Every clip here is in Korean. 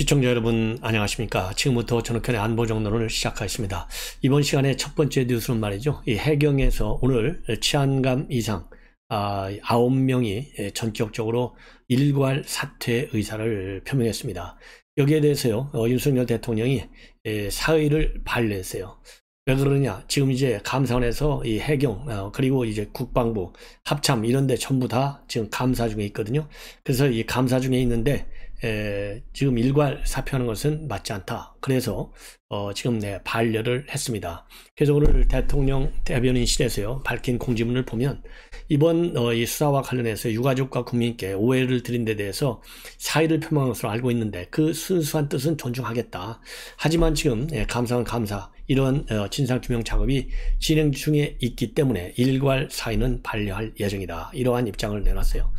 시청자 여러분 안녕하십니까 지금부터 전우편의 안보정론을 시작하겠습니다 이번 시간에첫 번째 뉴스는 말이죠 이 해경에서 오늘 치안감 이상 아, 9명이 전격적으로 일괄 사퇴 의사를 표명했습니다 여기에 대해서요 어, 윤석열 대통령이 에, 예, 사의를 발표어요왜 그러냐 지금 이제 감사원에서 이 해경 어, 그리고 이제 국방부 합참 이런데 전부 다 지금 감사 중에 있거든요 그래서 이 감사 중에 있는데 에, 지금 일괄 사표하는 것은 맞지 않다. 그래서 어, 지금 네, 반려를 했습니다. 그래서 오늘 대통령 대변인실에서요 밝힌 공지문을 보면 이번 어, 이 수사와 관련해서 유가족과 국민께 오해를 드린 데 대해서 사의를 표명한 것으로 알고 있는데 그 순수한 뜻은 존중하겠다. 하지만 지금 예, 감사는 감사 이런 어, 진상규명 작업이 진행 중에 있기 때문에 일괄 사의는 반려할 예정이다. 이러한 입장을 내놨어요.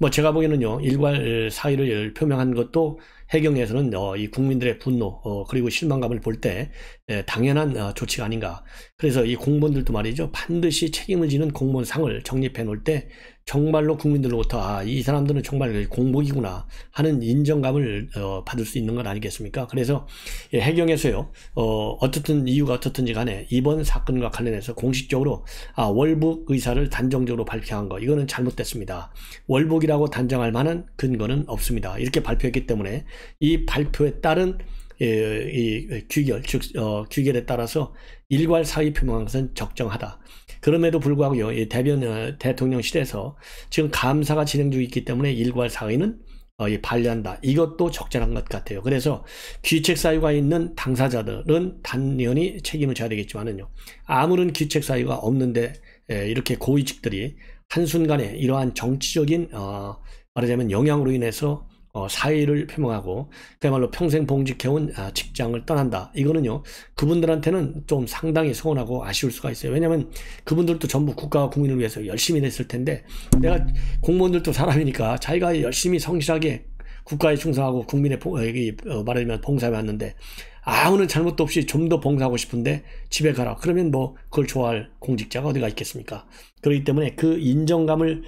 뭐 제가 보기에는요 일괄 사의를 표명한 것도 해경에서는 어, 이 국민들의 분노 어, 그리고 실망감을 볼때 예, 당연한 어, 조치가 아닌가. 그래서 이 공무원들도 말이죠 반드시 책임을 지는 공무원상을 정립해 놓을 때 정말로 국민들로부터 아, 이 사람들은 정말 공복이구나 하는 인정감을 어, 받을 수 있는 건 아니겠습니까? 그래서 예, 해경에서요. 어, 어떻든 이유가 어떻든지 간에 이번 사건과 관련해서 공식적으로 아, 월북 의사를 단정적으로 발표한 거 이거는 잘못됐습니다. 월북이라고 단정할 만한 근거는 없습니다. 이렇게 발표했기 때문에 이 발표에 따른 예, 이 규결 즉 어, 규결에 따라서 일괄 사의 표명한 것은 적정하다. 그럼에도 불구하고 이 대변 어, 대통령실에서 지금 감사가 진행 중에 있기 때문에 일괄 사의는 어, 반려한다. 이것도 적절한 것 같아요. 그래서 귀책 사유가 있는 당사자들은 당연히 책임을 져야 되겠지만은요. 아무런 귀책 사유가 없는데 에, 예, 이렇게 고위직들이 한순간에 이러한 정치적인 어, 말하자면 영향으로 인해서 어, 사의를 표명하고 그야말로 평생 봉직해온 아, 직장을 떠난다. 이거는요. 그분들한테는 좀 상당히 서운하고 아쉬울 수가 있어요. 왜냐하면 그분들도 전부 국가와 국민을 위해서 열심히 했을 텐데 내가 공무원들도 사람이니까 자기가 열심히 성실하게 국가에 충성하고 국민의 봉, 여기 어, 어, 말하자면 봉사해 왔는데 아무런 잘못도 없이 좀 더 봉사하고 싶은데 집에 가라. 그러면 뭐 그걸 좋아할 공직자가 어디가 있겠습니까? 그렇기 때문에 그 인정감을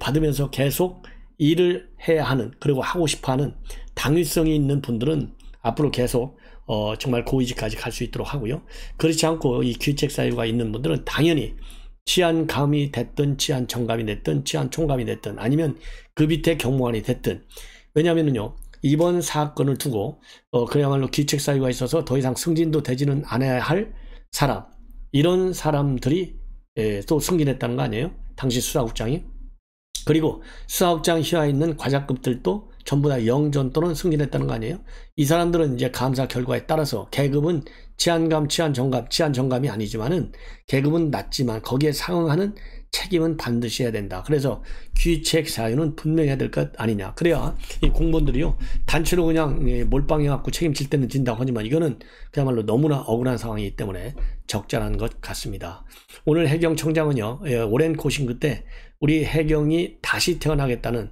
받으면서 계속 일을 해야 하는 그리고 하고 싶어하는 당위성이 있는 분들은 앞으로 계속 어, 정말 고위직까지 갈 수 있도록 하고요. 그렇지 않고 이 귀책 사유가 있는 분들은 당연히 치안 감이 됐든 치안 정감이 됐든 치안 총감이 됐든 아니면 그 밑에 경무관이 됐든 왜냐하면요 이번 사건을 두고 어, 그야말로 귀책 사유가 있어서 더 이상 승진도 되지는 않아야 할 사람 이런 사람들이 예, 또 승진했다는 거 아니에요? 당시 수사국장이 그리고 수사업장 휘하에 있는 과자급들도 전부 다 영전 또는 승진했다는 거 아니에요? 이 사람들은 이제 감사 결과에 따라서 계급은 치안감, 치안정감, 치안정감이 아니지만은 계급은 낮지만 거기에 상응하는 책임은 반드시 해야 된다. 그래서 귀책 사유는 분명해야 될 것 아니냐. 그래야 이 공무원들이요. 단체로 그냥 몰빵해갖고 책임질 때는 진다고 하지만 이거는 그야말로 너무나 억울한 상황이기 때문에 적절한 것 같습니다. 오늘 해경청장은요. 예, 오랜 고심 그때 우리 해경이 다시 태어나겠다는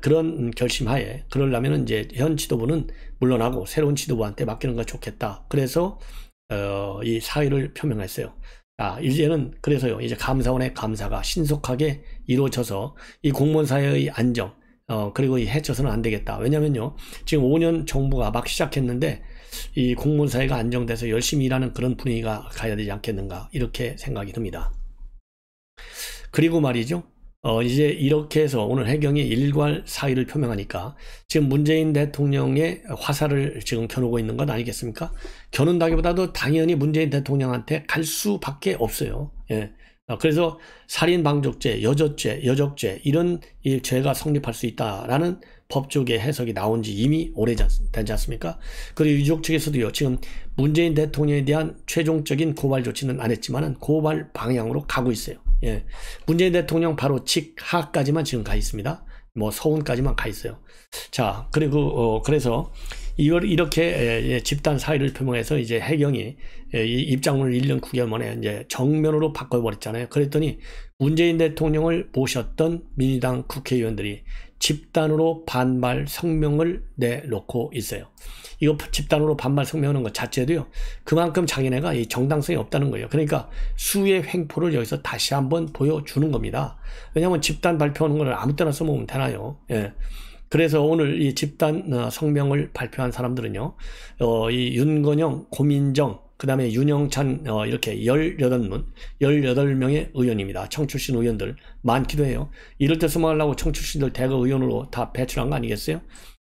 그런 결심하에 그러려면 이제 현 지도부는 물러나고 새로운 지도부한테 맡기는 게 좋겠다. 그래서 어, 이 사의를 표명했어요. 아, 이제는 그래서요. 이제 감사원의 감사가 신속하게 이루어져서 이 공무원 사회의 안정 어, 그리고 이 해쳐서는 안 되겠다. 왜냐면요. 지금 5년 정부가 막 시작했는데 이 공무원 사회가 안정돼서 열심히 일하는 그런 분위기가 가야 되지 않겠는가 이렇게 생각이 듭니다. 그리고 말이죠. 어, 이제 이렇게 해서 오늘 해경이 일괄 사의를 표명하니까 지금 문재인 대통령의 화살을 지금 겨누고 있는 것 아니겠습니까? 겨눈다기보다도 당연히 문재인 대통령한테 갈 수밖에 없어요. 예. 어, 그래서 살인방조죄, 여저죄, 여적죄 이런 이 죄가 성립할 수 있다라는 법조계 해석이 나온 지 이미 오래되지 않습니까? 그리고 유족 측에서도요. 지금 문재인 대통령에 대한 최종적인 고발 조치는 안 했지만 고발 방향으로 가고 있어요. 예. 문재인 대통령 바로 직하까지만 지금 가 있습니다. 뭐 서운까지만 가 있어요. 자, 그리고 어, 그래서 이걸 이렇게 예, 예 집단 사의를 표명해서 이제 해경이 예, 이 입장을 1년 9개월 만에 이제 정면으로 바꿔버렸잖아요. 그랬더니 문재인 대통령을 모셨던 민주당 국회의원들이 집단으로 반발 성명을 내놓고 있어요. 이거 집단으로 반말 성명하는 것 자체도요. 그만큼 장인애가 이 정당성이 없다는 거예요. 그러니까 수의 횡포를 여기서 다시 한번 보여주는 겁니다. 왜냐하면 집단 발표하는 걸 아무 때나 써먹으면 되나요? 예. 그래서 오늘 이 집단 어, 성명을 발표한 사람들은요. 어, 이 윤건영, 고민정, 그 다음에 윤영찬 어, 이렇게 18문, 18명의 의원입니다. 청출신 의원들 많기도 해요. 이럴 때써먹하려고 청출신들 대거 의원으로 다 배출한 거 아니겠어요?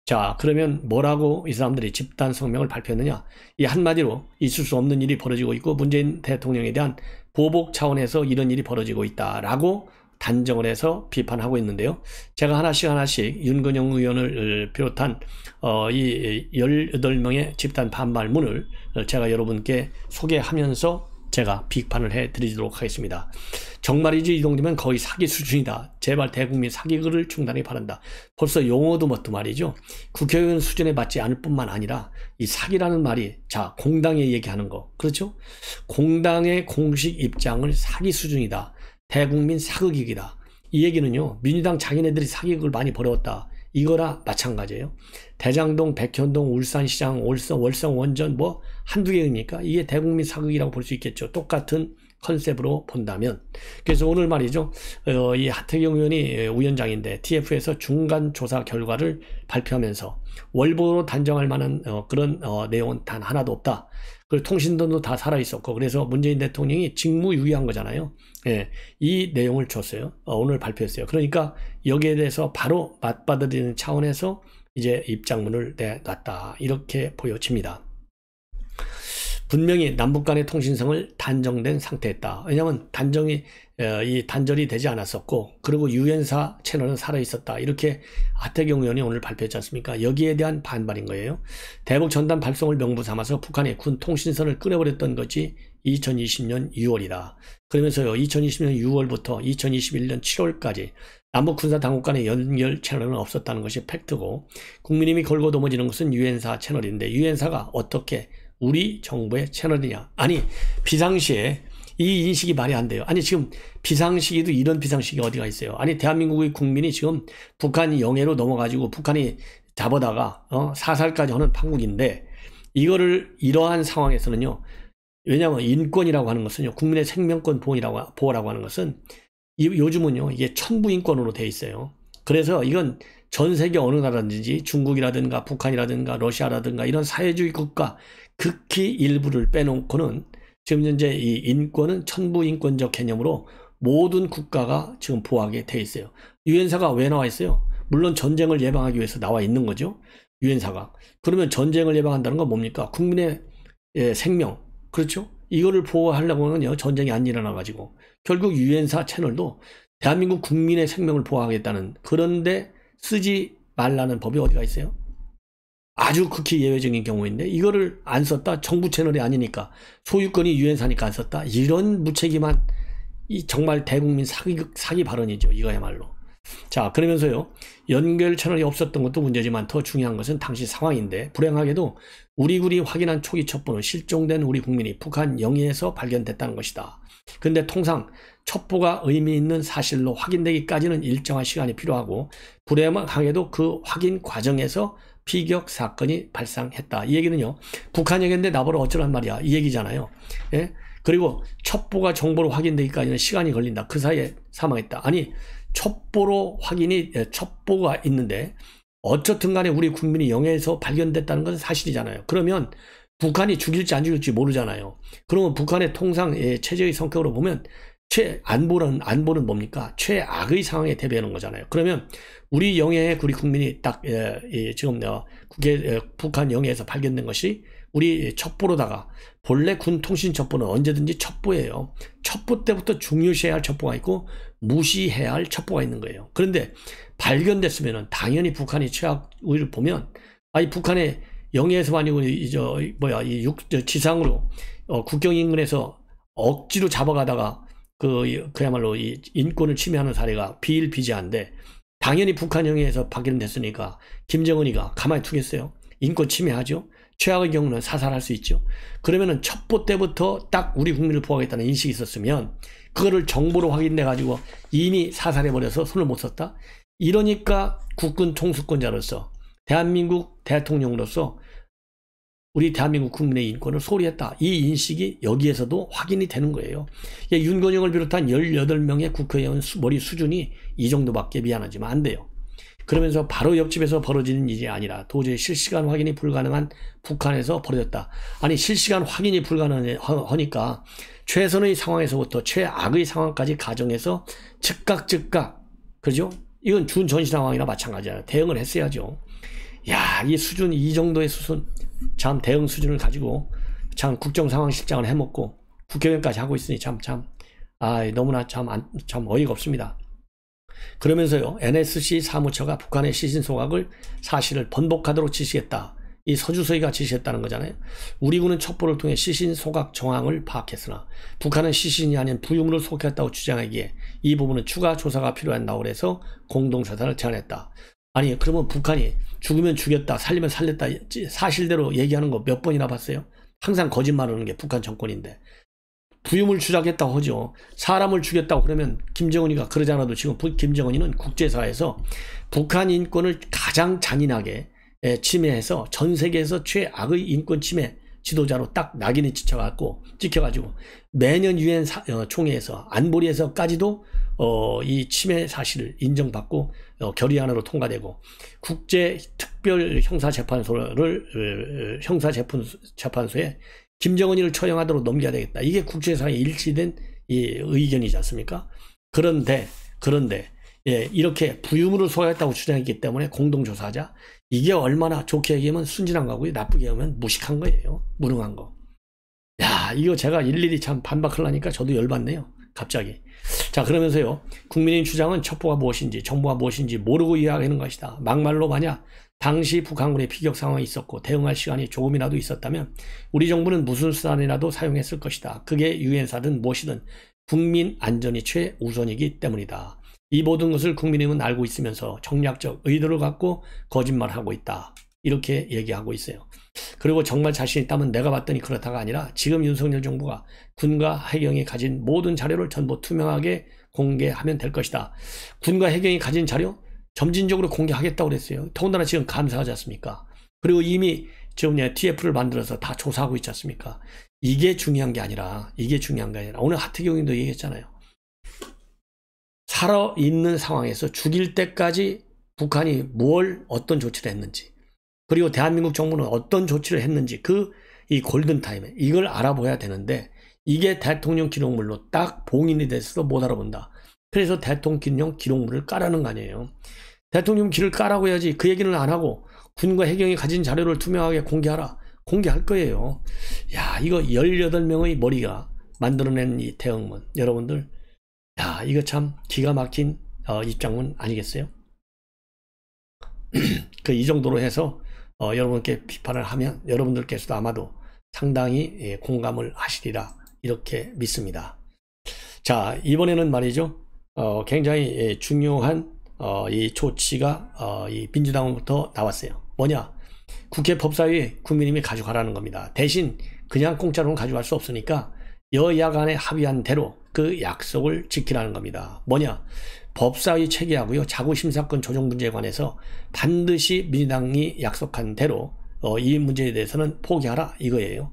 자 그러면 뭐라고 이 사람들이 집단 성명을 발표했느냐 이 한마디로 있을 수 없는 일이 벌어지고 있고 문재인 대통령에 대한 보복 차원에서 이런 일이 벌어지고 있다라고 단정을 해서 비판하고 있는데요. 제가 하나씩 하나씩 윤건영 의원을 비롯한 어, 이 18명의 집단 반발문을 제가 여러분께 소개하면서 제가 비판을 해드리도록 하겠습니다. 정말이지 이동님면 거의 사기 수준이다. 제발 대국민 사기글을 중단해 바란다. 벌써 용어도 뭣도 말이죠. 국회의원 수준에 맞지 않을 뿐만 아니라 이 사기라는 말이 자 공당에 얘기하는 거 그렇죠? 공당의 공식 입장을 사기 수준이다. 대국민 사극이기다. 이 얘기는요 민주당 자기네들이 사기극을 많이 벌여왔다. 이거나 마찬가지예요. 대장동, 백현동, 울산시장, 월성 월성, 원전 뭐 한두 개입니까? 이게 대국민 사극이라고 볼 수 있겠죠. 똑같은 컨셉으로 본다면. 그래서 오늘 말이죠. 어, 이 하태경 의원이 위원장인데 어, TF에서 중간 조사 결과를 발표하면서 월보로 단정할 만한 어, 그런 어, 내용은 단 하나도 없다. 그 통신도도 다 살아 있었고 그래서 문재인 대통령이 직무유기한 거잖아요. 예, 이 내용을 줬어요. 어, 오늘 발표했어요. 그러니까 여기에 대해서 바로 맞받아들이는 차원에서 이제 입장문을 내놨다 이렇게 보여집니다. 분명히 남북 간의 통신성을 단정된 상태였다. 왜냐하면 단정이 어, 이 단절이 되지 않았었고 그리고 유엔사 채널은 살아 있었다 이렇게 아태경 의원이 오늘 발표했지 않습니까? 여기에 대한 반발인 거예요. 대북 전단 발송을 명부 삼아서 북한의 군 통신선을 끊어버렸던 것이 2020년 6월이다. 그러면서요 2020년 6월부터 2021년 7월까지 남북 군사 당국 간의 연결 채널은 없었다는 것이 팩트고 국민님이 걸고 넘어지는 것은 유엔사 채널인데 유엔사가 어떻게 우리 정부의 채널이냐 아니 비상시에 이 인식이 말이 안 돼요. 아니 지금 비상시기도 이런 비상시기 어디가 있어요. 아니 대한민국의 국민이 지금 북한이 영해로 넘어가지고 북한이 잡아다가 어? 사살까지 하는 판국인데 이거를 이러한 상황에서는요. 왜냐하면 인권이라고 하는 것은요. 국민의 생명권 보호라고, 보호라고 하는 것은 이, 요즘은요. 이게 천부인권으로 돼 있어요. 그래서 이건 전 세계 어느 나라든지 중국이라든가 북한이라든가 러시아라든가 이런 사회주의 국가 극히 일부를 빼놓고는 지금 현재 이 인권은 천부 인권적 개념으로 모든 국가가 지금 보호하게 돼 있어요. 유엔사가 왜 나와 있어요? 물론 전쟁을 예방하기 위해서 나와 있는 거죠. 유엔사가. 그러면 전쟁을 예방한다는 건 뭡니까? 국민의 예, 생명. 그렇죠? 이거를 보호하려고는요. 전쟁이 안 일어나 가지고 결국 유엔사 채널도 대한민국 국민의 생명을 보호하겠다는 그런데 쓰지 말라는 법이 어디가 있어요? 아주 극히 예외적인 경우인데 이거를 안 썼다 정부 채널이 아니니까 소유권이 유엔사니까 안 썼다 이런 무책임한 이 정말 대국민 사기 사기 발언이죠 이거야말로 자 그러면서요 연결 채널이 없었던 것도 문제지만 더 중요한 것은 당시 상황인데 불행하게도 우리 군이 확인한 초기 첩보는 실종된 우리 국민이 북한 영해에서 발견됐다는 것이다 근데 통상 첩보가 의미 있는 사실로 확인되기까지는 일정한 시간이 필요하고 불행하게도 그 확인 과정에서 피격 사건이 발생했다. 이 얘기는요. 북한 얘기인데 나보러 어쩌란 말이야. 이 얘기잖아요. 예? 그리고 첩보가 정보로 확인되기까지는 시간이 걸린다. 그 사이에 사망했다. 아니 첩보로 확인이 예, 첩보가 있는데 어쨌든 간에 우리 국민이 영해에서 발견됐다는 건 사실이잖아요. 그러면 북한이 죽일지 안 죽일지 모르잖아요. 그러면 북한의 통상 예, 체제의 성격으로 보면 최안보는 안보는 뭡니까? 최악의 상황에 대비하는 거잖아요. 그러면 우리 영해에 우리 국민이 딱 예, 예, 지금 내가 국외 예, 북한 영해에서 발견된 것이 우리 첩보로다가 본래 군 통신 첩보는 언제든지 첩보예요. 첩보 때부터 중요시해야 할 첩보가 있고 무시해야 할 첩보가 있는 거예요. 그런데 발견됐으면 당연히 북한이 최악 우를 보면 아니 북한의 영해에서 아니고 이저 뭐야 이육 지상으로 어, 국경 인근에서 억지로 잡아가다가 그 그야말로 이 인권을 침해하는 사례가 비일비재한데 당연히 북한영해에서 발견됐으니까 김정은이가 가만히 두겠어요? 인권 침해하죠. 최악의 경우는 사살할 수 있죠. 그러면은 첩보 때부터 딱 우리 국민을 보호하겠다는 인식이 있었으면 그거를 정보로 확인돼 가지고 이미 사살해 버려서 손을 못 썼다. 이러니까 국군 총수권자로서 대한민국 대통령으로서 우리 대한민국 국민의 인권을 소홀히 했다. 이 인식이 여기에서도 확인이 되는 거예요. 예, 윤건영을 비롯한 18명의 국회의원 머리 수준이 이 정도밖에 미안하지만 안 돼요. 그러면서 바로 옆집에서 벌어지는 일이 아니라 도저히 실시간 확인이 불가능한 북한에서 벌어졌다. 아니 실시간 확인이 불가능하니까 최선의 상황에서부터 최악의 상황까지 가정해서 즉각 즉각 그죠? 이건 준전시 상황이나 마찬가지야. 대응을 했어야죠. 야, 이 수준 이 정도의 수준 참 대응 수준을 가지고 참 국정 상황 실장을 해먹고 국회의원까지 하고 있으니 참 참 아 너무나 참참 참 어이가 없습니다. 그러면서요 NSC 사무처가 북한의 시신 소각을 사실을 번복하도록 지시했다. 이 서주서희가 지시했다는 거잖아요. 우리 군은 첩보를 통해 시신 소각 정황을 파악했으나 북한은 시신이 아닌 부유물을 속각했다고 주장하기에 이 부분은 추가 조사가 필요한 나올에서 공동조사를 제안했다. 아니 그러면 북한이 죽으면 죽였다 살리면 살렸다 사실대로 얘기하는 거 몇 번이나 봤어요? 항상 거짓말하는 게 북한 정권인데 부유물 추락했다고 하죠. 사람을 죽였다고 그러면 김정은이가 그러지 않아도 지금 김정은이는 국제사에서 회 북한 인권을 가장 잔인하게 예, 침해해서 전 세계에서 최악의 인권 침해 지도자로 딱낙인을 찍혀갖고 찍혀가지고 매년 유엔 어, 총회에서 안보리에서까지도 어, 이 침해 사실을 인정받고 어, 결의안으로 통과되고 국제 특별 형사 재판소를 어, 형사 재판소에 김정은이를 처형하도록 넘겨야 되겠다. 이게 국제사회 일치된 이 의견이지 않습니까? 그런데 그런데 예, 이렇게 부유물을 소유했다고 주장했기 때문에 공동조사하자. 이게 얼마나 좋게 얘기하면 순진한 거고 나쁘게 하면 무식한 거예요. 무능한 거. 야, 이거 제가 일일이 참 반박하려니까 저도 열받네요. 갑자기. 자 그러면서요 국민의 주장은 첩보가 무엇인지 정보가 무엇인지 모르고 이야기하는 것이다. 막말로 만약 당시 북한군의 피격 상황이 있었고 대응할 시간이 조금이라도 있었다면 우리 정부는 무슨 수단이라도 사용했을 것이다. 그게 유엔사든 무엇이든 국민 안전이 최우선이기 때문이다. 이 모든 것을 국민의힘은 알고 있으면서 정략적 의도를 갖고 거짓말하고 있다. 이렇게 얘기하고 있어요. 그리고 정말 자신 있다면 내가 봤더니 그렇다가 아니라 지금 윤석열 정부가 군과 해경이 가진 모든 자료를 전부 투명하게 공개하면 될 것이다. 군과 해경이 가진 자료 점진적으로 공개하겠다고 그랬어요. 더군다나 지금 감사하지 않습니까? 그리고 이미 지금 TF를 만들어서 다 조사하고 있지 않습니까? 이게 중요한 게 아니라 이게 중요한 게 아니라 오늘 하트경님도 얘기했잖아요. 살아있는 상황에서 죽일 때까지 북한이 뭘 어떤 조치를 했는지 그리고 대한민국 정부는 어떤 조치를 했는지 그 이 골든타임에 이걸 알아봐야 되는데 이게 대통령 기록물로 딱 봉인이 돼서 못 알아본다. 그래서 대통령 기록물을 까라는 거 아니에요. 대통령 길을 까라고 해야지 그 얘기는 안 하고 군과 해경이 가진 자료를 투명하게 공개하라. 공개할 거예요. 야, 이거 18명의 머리가 만들어낸 이 대응문. 여러분들, 야, 이거 참 기가 막힌 어, 입장문 아니겠어요? 그 이 정도로 해서 어, 여러분께 비판을 하면 여러분들께서도 아마도 상당히 예, 공감을 하시리라 이렇게 믿습니다. 자 이번에는 말이죠 어, 굉장히 예, 중요한 어, 이 조치가 어, 이 민주당부터 나왔어요. 뭐냐 국회 법사위 국민님이 가져가라는 겁니다. 대신 그냥 공짜로는 가져갈 수 없으니까 여야 간에 합의한 대로 그 약속을 지키라는 겁니다. 뭐냐? 법사위 체계하고요. 자구심사권 조정 문제에 관해서 반드시 민주당이 약속한 대로 어, 이 문제에 대해서는 포기하라 이거예요.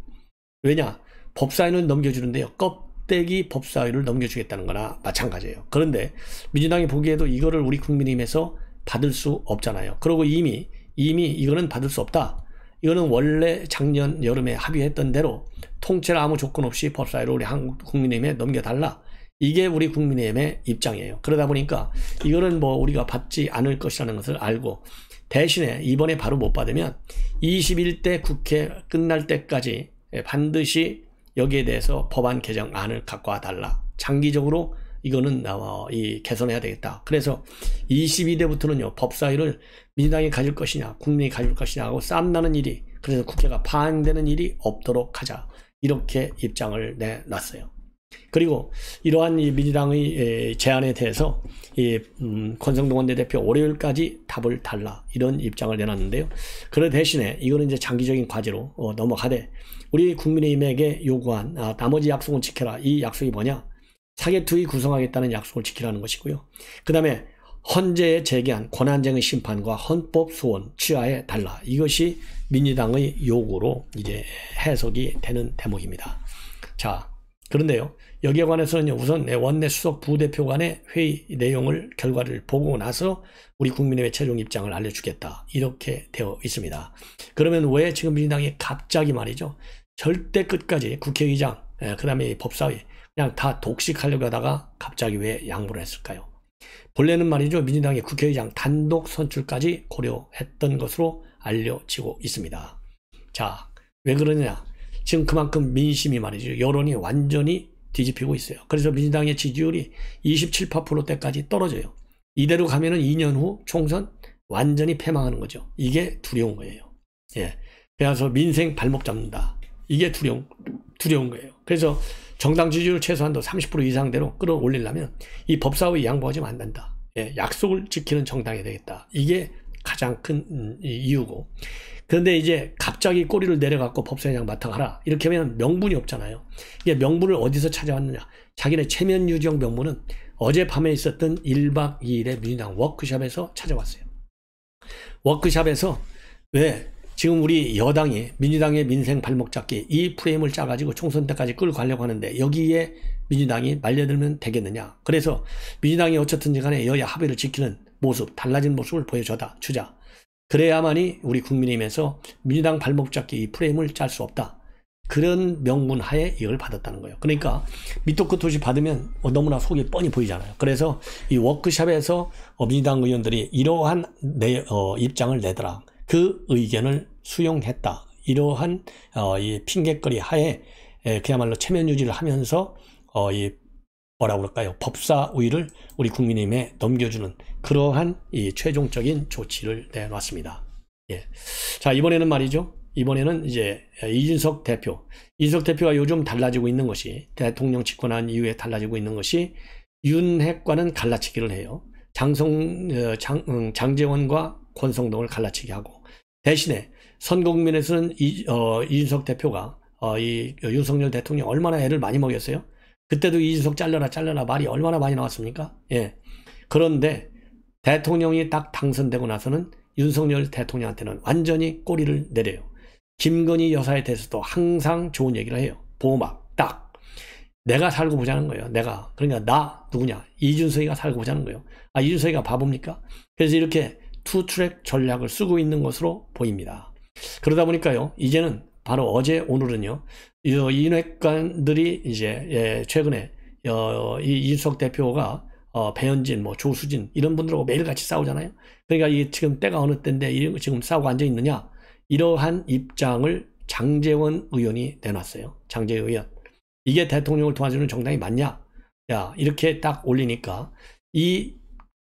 왜냐? 법사위는 넘겨주는데요. 껍데기 법사위를 넘겨주겠다는 거나 마찬가지예요. 그런데 민주당이 보기에도 이거를 우리 국민의힘에서 받을 수 없잖아요. 그리고 이미 이미 이거는 받을 수 없다. 이거는 원래 작년 여름에 합의했던 대로 통째로 아무 조건 없이 법사위를 우리 한국 국민의힘에 넘겨달라. 이게 우리 국민의힘의 입장이에요. 그러다 보니까 이거는 뭐 우리가 받지 않을 것이라는 것을 알고 대신에 이번에 바로 못 받으면 21대 국회 끝날 때까지 반드시 여기에 대해서 법안 개정안을 갖고 와달라. 장기적으로 이거는 나와 이 개선해야 되겠다. 그래서 22대부터는요 법사위를 민주당이 가질 것이냐 국민이 가질 것이냐 하고 싸움 나는 일이 그래서 국회가 파행되는 일이 없도록 하자 이렇게 입장을 내놨어요. 그리고 이러한 이 민주당의 제안에 대해서 이 음, 권성동 원내대표 월요일까지 답을 달라 이런 입장을 내놨는데요. 그런 대신에 이거는 이제 장기적인 과제로 어, 넘어가되 우리 국민의힘에게 요구한 아, 나머지 약속은 지켜라 이 약속이 뭐냐 사개투의 구성하겠다는 약속을 지키라는 것이고요. 그 다음에 헌재에 제기한 권한쟁의 심판과 헌법 소원 취하에 달라 이것이 민주당의 요구로 이제 해석이 되는 대목입니다. 자. 그런데요. 여기에 관해서는 우선 네, 원내 수석 부대표 간의 회의 내용을 결과를 보고 나서 우리 국민의 회 최종 입장을 알려주겠다 이렇게 되어 있습니다. 그러면 왜 지금 민주당이 갑자기 말이죠. 절대 끝까지 국회의장 예, 그 다음에 법사위 그냥 다 독식하려고 하다가 갑자기 왜 양보를 했을까요? 본래는 말이죠. 민주당이 국회의장 단독 선출까지 고려했던 것으로 알려지고 있습니다. 자, 왜 그러냐? 지금 그만큼 민심이 말이죠. 여론이 완전히 뒤집히고 있어요. 그래서 민주당의 지지율이 27%대까지 떨어져요. 이대로 가면은 2년 후 총선 완전히 패망하는 거죠. 이게 두려운 거예요. 예. 그래서 민생 발목 잡는다. 이게 두려운, 두려운 거예요. 그래서 정당 지지율 최소한도 30% 이상대로 끌어올리려면 이 법사위 양보하지 않는다. 예. 약속을 지키는 정당이 되겠다. 이게 가장 큰 음, 이유고. 그런데 이제 갑자기 꼬리를 내려갖고 법사위장 원 맡아가라. 이렇게 하면 명분이 없잖아요. 이게 명분을 어디서 찾아왔느냐. 자기네 최면유지형 명분은 어젯밤에 있었던 1박 2일의 민주당 워크샵에서 찾아왔어요. 워크샵에서왜 지금 우리 여당이 민주당의 민생 발목 잡기 이 프레임을 짜가지고 총선 때까지 끌고 가려고 하는데 여기에 민주당이 말려들면 되겠느냐. 그래서 민주당이 어쨌든 지 간에 여야 합의를 지키는 모습, 달라진 모습을 보여줘다, 주자. 그래야만이 우리 국민의힘에서 민주당 발목 잡기 이 프레임을 짤 수 없다. 그런 명분 하에 이걸 받았다는 거예요. 그러니까 밑도 끝도 없이 받으면 너무나 속이 뻔히 보이잖아요. 그래서 이 워크샵에서 어, 민주당 의원들이 이러한 내, 어, 입장을 내더라. 그 의견을 수용했다. 이러한 어, 이 핑계거리 하에 에, 그야말로 체면 유지를 하면서 어, 이 뭐라 그럴까요? 법사 우위를 우리 국민의힘에 넘겨주는 그러한 이 최종적인 조치를 내놨습니다. 예. 자, 이번에는 말이죠. 이번에는 이제 이준석 대표. 이준석 대표가 요즘 달라지고 있는 것이 대통령 집권한 이후에 달라지고 있는 것이 윤핵과는 갈라치기를 해요. 장성, 어, 장, 음, 장재원과 권성동을 갈라치기 하고 대신에 선거국민에서는 이, 어, 이준석 대표가 어, 이 윤석열 대통령 얼마나 애를 많이 먹였어요? 그때도 이준석 잘려라 잘려라 말이 얼마나 많이 나왔습니까? 예. 그런데 대통령이 딱 당선되고 나서는 윤석열 대통령한테는 완전히 꼬리를 내려요. 김건희 여사에 대해서도 항상 좋은 얘기를 해요. 보호막 딱. 내가 살고 보자는 거예요. 내가. 그러니까 나 누구냐. 이준석이가 살고 보자는 거예요. 아 이준석이가 바보입니까? 그래서 이렇게 투트랙 전략을 쓰고 있는 것으로 보입니다. 그러다 보니까요. 이제는 바로 어제 오늘은요. 이 인핵관들이 이제 예, 최근에 어, 이 이준석 대표가 어, 배현진, 뭐 조수진 이런 분들하고 매일 같이 싸우잖아요. 그러니까 이 지금 때가 어느 때인데 지금 싸우고 앉아 있느냐 이러한 입장을 장재원 의원이 내놨어요. 장재원 의원 이게 대통령을 도와주는 정당이 맞냐? 야 이렇게 딱 올리니까 이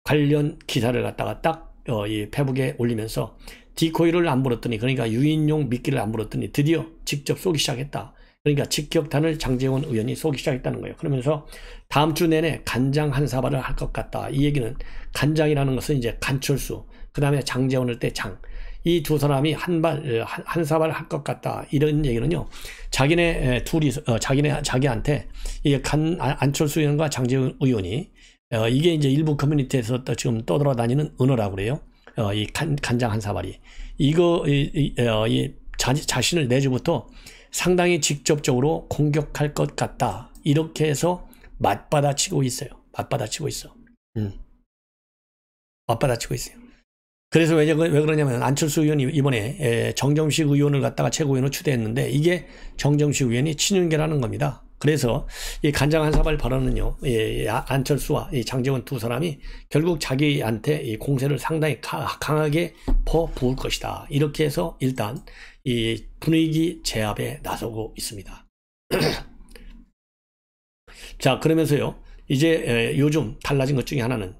관련 기사를 갖다가 딱이 어, 페북에 올리면서 디코이를 안 물었더니 그러니까 유인용 미끼를 안 물었더니 드디어 직접 쏘기 시작했다. 그러니까 직격탄을 장재원 의원이 쏘기 시작했다는 거예요. 그러면서 다음 주 내내 간장 한 사발을 할 것 같다. 이 얘기는 간장이라는 것은 이제 간철수, 그 다음에 장재원을 때 장. 이 두 사람이 한 발, 어, 한, 사발 할 것 같다. 이런 얘기는요. 자기네 둘이, 어, 자기네, 자기한테 이 간, 아, 안철수 의원과 장재원 의원이 어, 이게 이제 일부 커뮤니티에서 또 지금 떠돌아다니는 은어라고 그래요. 어, 이 간, 간장 한 사발이. 이거, 이, 이, 어, 이 자, 자신을 내주부터 상당히 직접적으로 공격할 것 같다. 이렇게 해서 맞받아치고 있어요. 맞받아치고 있어. 음. 맞받아치고 있어요. 그래서 왜, 왜 그러냐면 안철수 의원이 이번에 정정식 의원을 갖다가 최고위원으로 추대했는데 이게 정정식 의원이 친윤계라는 겁니다. 그래서 이 간장 한 사발 발언은요, 예, 안철수와 이 장재원 두 사람이 결국 자기한테 이 공세를 상당히 강하게 퍼부을 것이다. 이렇게 해서 일단 이 분위기 제압에 나서고 있습니다. 자, 그러면서요. 이제 요즘 달라진 것 중에 하나는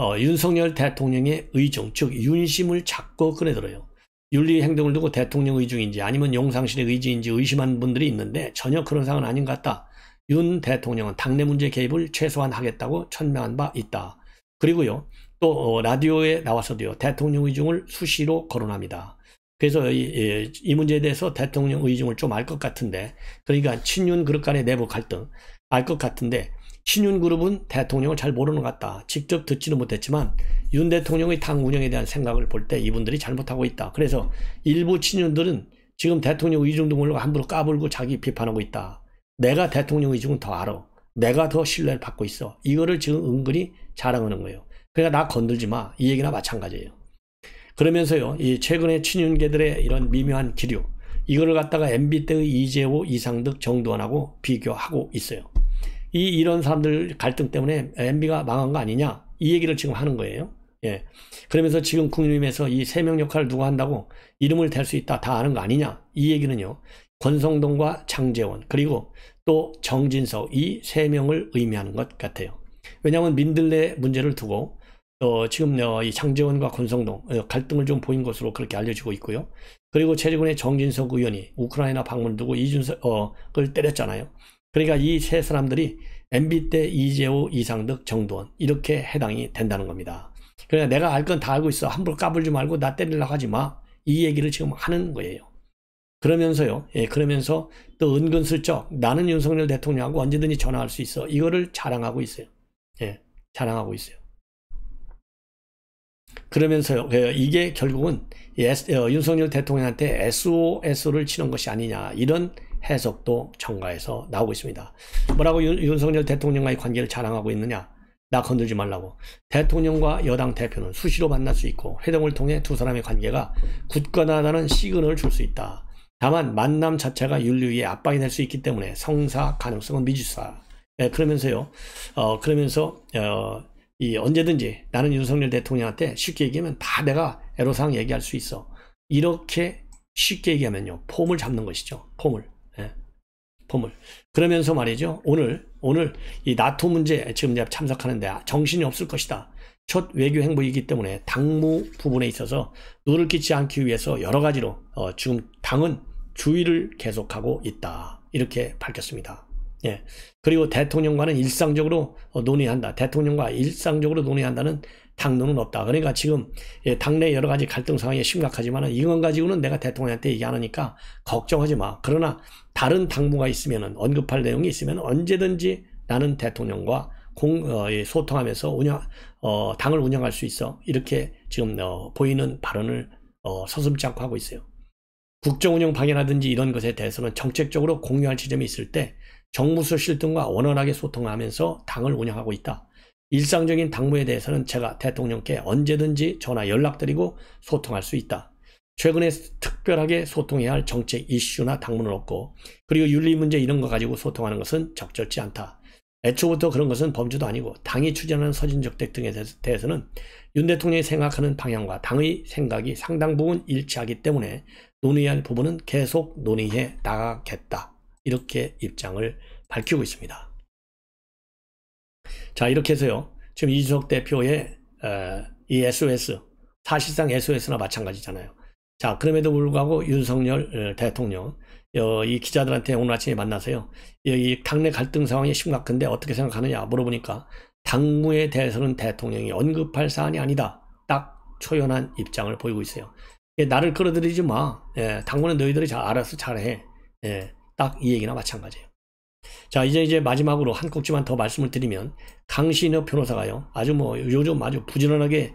어, 윤석열 대통령의 의중, 즉 윤심을 자꾸 꺼내들어요. 윤리 행동을 두고 대통령 의중인지 아니면 용상실의 의지인지 의심하는 분들이 있는데 전혀 그런 상은 황 아닌 것 같다. 윤 대통령은 당내 문제 개입을 최소한 하겠다고 천명한 바 있다. 그리고요. 또 어, 라디오에 나와서도요. 대통령 의중을 수시로 거론합니다. 그래서 이, 이 문제에 대해서 대통령 의중을 좀 알 것 같은데 그러니까 친윤 그룹 간의 내부 갈등 알 것 같은데 친윤 그룹은 대통령을 잘 모르는 것 같다. 직접 듣지는 못했지만 윤 대통령의 당 운영에 대한 생각을 볼 때 이분들이 잘못하고 있다. 그래서 일부 친윤들은 지금 대통령 의중 등을 함부로 까불고 자기 비판하고 있다. 내가 대통령 의중은 더 알아. 내가 더 신뢰를 받고 있어. 이거를 지금 은근히 자랑하는 거예요. 그러니까 나 건들지 마. 이 얘기나 마찬가지예요. 그러면서요, 이최근에 친윤계들의 이런 미묘한 기류, 이거를 갖다가 MB 때의 이재호, 이상득, 정두원하고 비교하고 있어요. 이 이런 사람들 갈등 때문에 MB가 망한 거 아니냐 이 얘기를 지금 하는 거예요. 예. 그러면서 지금 국민의힘에서 이 세 명 역할을 누가 한다고 이름을 댈 수 있다 다 아는 거 아니냐 이 얘기는요. 권성동과 장재원 그리고 또 정진석 이 세 명을 의미하는 것 같아요. 왜냐하면 민들레 문제를 두고 어, 지금 어, 이 장재원과 권성동 어, 갈등을 좀 보인 것으로 그렇게 알려지고 있고요. 그리고 최재근의 정진석 의원이 우크라이나 방문 두고 이준석을 어, 때렸잖아요. 그러니까 이 세 사람들이 MB 때 이재호, 이상득, 정도원 이렇게 해당이 된다는 겁니다. 그러니까 내가 알 건 다 알고 있어. 함부로 까불지 말고 나 때리려고 하지 마. 이 얘기를 지금 하는 거예요. 그러면서요. 예, 그러면서 또 은근슬쩍 나는 윤석열 대통령하고 언제든지 전화할 수 있어. 이거를 자랑하고 있어요. 예, 자랑하고 있어요. 그러면서 요 그 이게 결국은 어, 윤석열 대통령한테 SOS를 치는 것이 아니냐 이런 해석도 정가에서 나오고 있습니다. 뭐라고 윤, 윤석열 대통령과의 관계를 자랑하고 있느냐? 나 건들지 말라고. 대통령과 여당 대표는 수시로 만날 수 있고 회동을 통해 두 사람의 관계가 굳건하다는 시그널을 줄 수 있다. 다만 만남 자체가 윤리위에 압박이 될 수 있기 때문에 성사 가능성은 미지수다. 예, 그러면서요. 어, 그러면서 어, 이 언제든지 나는 윤석열 대통령한테 쉽게 얘기하면 다 내가 애로사항 얘기할 수 있어. 이렇게 쉽게 얘기하면요. 폼을 잡는 것이죠. 폼을. 예. 폼을. 그러면서 말이죠. 오늘, 오늘 이 나토 문제 지금 내가 참석하는데 정신이 없을 것이다. 첫 외교 행보이기 때문에 당무 부분에 있어서 누를 끼치 지 않기 위해서 여러 가지로 어, 지금 당은 주의를 계속하고 있다. 이렇게 밝혔습니다. 예. 그리고 대통령과는 일상적으로 어, 논의한다. 대통령과 일상적으로 논의한다는 당론은 없다. 그러니까 지금 예, 당내 여러 가지 갈등 상황이 심각하지만 이건 가지고는 내가 대통령한테 얘기 안 하니까 걱정하지 마. 그러나 다른 당부가 있으면 언급할 내용이 있으면 언제든지 나는 대통령과 공, 어, 예, 소통하면서 운영, 어, 당을 운영할 수 있어. 이렇게 지금 어, 보이는 발언을 어, 서슴지 않고 하고 있어요. 국정운영 방해라든지 이런 것에 대해서는 정책적으로 공유할 지점이 있을 때 정무수실 등과 원활하게 소통하면서 당을 운영하고 있다. 일상적인 당무에 대해서는 제가 대통령께 언제든지 전화 연락드리고 소통할 수 있다. 최근에 특별하게 소통해야 할 정책 이슈나 당문을얻고 그리고 윤리 문제 이런 거 가지고 소통하는 것은 적절치 않다. 애초부터 그런 것은 범죄도 아니고 당이 추진하는 서진적택 등에 대해서는 윤 대통령이 생각하는 방향과 당의 생각이 상당 부분 일치하기 때문에 논의할 부분은 계속 논의해 나가겠다. 이렇게 입장을 밝히고 있습니다. 자 이렇게 해서요. 지금 이준석 대표의 에, 어, 이 SOS 사실상 SOS나 마찬가지잖아요. 자 그럼에도 불구하고 윤석열 어, 대통령 어, 이 기자들한테 오늘 아침에 만나서요. 이 당내 갈등 상황이 심각한데 어떻게 생각하느냐 물어보니까 당무에 대해서는 대통령이 언급할 사안이 아니다. 딱 초연한 입장을 보이고 있어요. 예, 나를 끌어들이지 마. 예, 당무는 너희들이 잘 알아서 잘해. 예, 딱이 얘기나 마찬가지예요. 자 이제 이제 마지막으로 한 꼭지만 더 말씀을 드리면 강신엽 변호사가요 아주 뭐 요즘 아주 부지런하게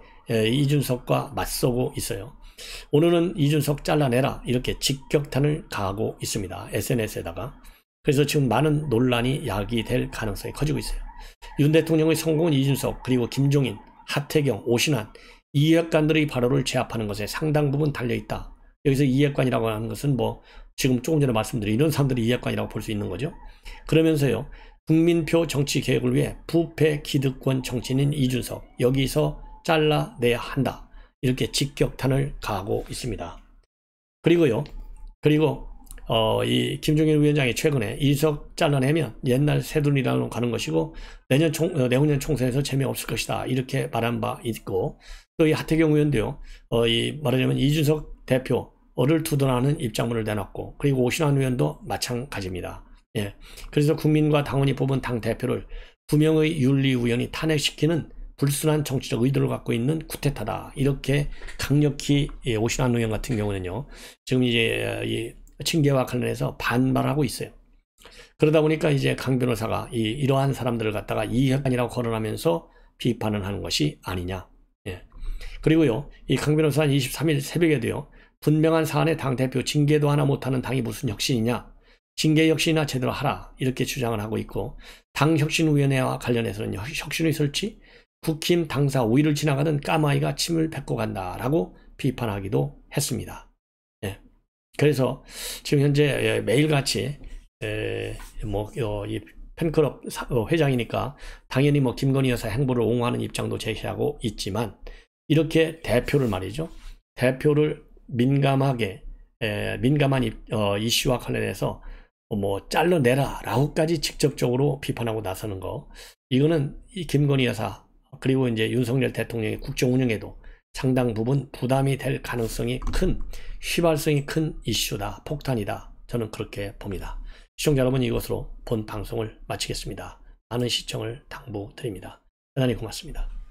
이준석과 맞서고 있어요. 오늘은 이준석 잘라내라 이렇게 직격탄을 가하고 있습니다. SNS에다가 그래서 지금 많은 논란이 야기될 가능성이 커지고 있어요. 윤 대통령의 성공은 이준석 그리고 김종인, 하태경, 오신환 이해관들의 발언을 제압하는 것에 상당 부분 달려있다. 여기서 이해관이라고 하는 것은 뭐 지금 조금 전에 말씀드린 이런 사람들이 이해관이라고 볼 수 있는 거죠. 그러면서요. 국민표 정치 개혁을 위해 부패 기득권 정치인 이준석 여기서 잘라내야 한다. 이렇게 직격탄을 가하고 있습니다. 그리고요. 그리고 어, 이 김종인 위원장이 최근에 이석 잘라내면 옛날 새돈이라는 가는 것이고 내년 총, 어, 내후년 총선에서 재미없을 것이다 이렇게 말한 바 있고 또 이 하태경 의원도요 어, 이 말하자면 이준석 대표 어를 두둔하는 입장문을 내놨고 그리고 오신환 의원도 마찬가지입니다. 예. 그래서 국민과 당원이 뽑은 당 대표를 9 명의 윤리위원이 탄핵시키는 불순한 정치적 의도를 갖고 있는 쿠데타다. 이렇게 강력히 예, 오신환 의원 같은 경우는요. 지금 이제 이 징계와 관련해서 반발하고 있어요. 그러다 보니까 이제 강 변호사가 이, 이러한 사람들을 갖다가 이해관이라고 거론하면서 비판을 하는 것이 아니냐. 예. 그리고요, 이 강 변호사는 23일 새벽에도요, 분명한 사안에 당대표 징계도 하나 못하는 당이 무슨 혁신이냐. 징계 혁신이나 제대로 하라. 이렇게 주장을 하고 있고 당혁신위원회와 관련해서는 혁신의 설치, 국힘 당사 5위를 지나가는 까마귀가 침을 뱉고 간다라고 비판하기도 했습니다. 예. 그래서 지금 현재 예, 매일같이 예, 뭐이 어, 팬클럽 어, 회장이니까 당연히 뭐 김건희 여사 행보를 옹호하는 입장도 제시하고 있지만 이렇게 대표를 말이죠. 대표를 민감하게 에, 민감한 입, 어, 이슈와 관련해서 뭐 잘라내라라고까지 직접적으로 비판하고 나서는 거 이거는 이 김건희 여사 그리고 이제 윤석열 대통령의 국정 운영에도 상당 부분 부담이 될 가능성이 큰 휘발성이 큰 이슈다 폭탄이다 저는 그렇게 봅니다 시청자 여러분 이것으로 본 방송을 마치겠습니다 많은 시청을 당부드립니다 대단히 고맙습니다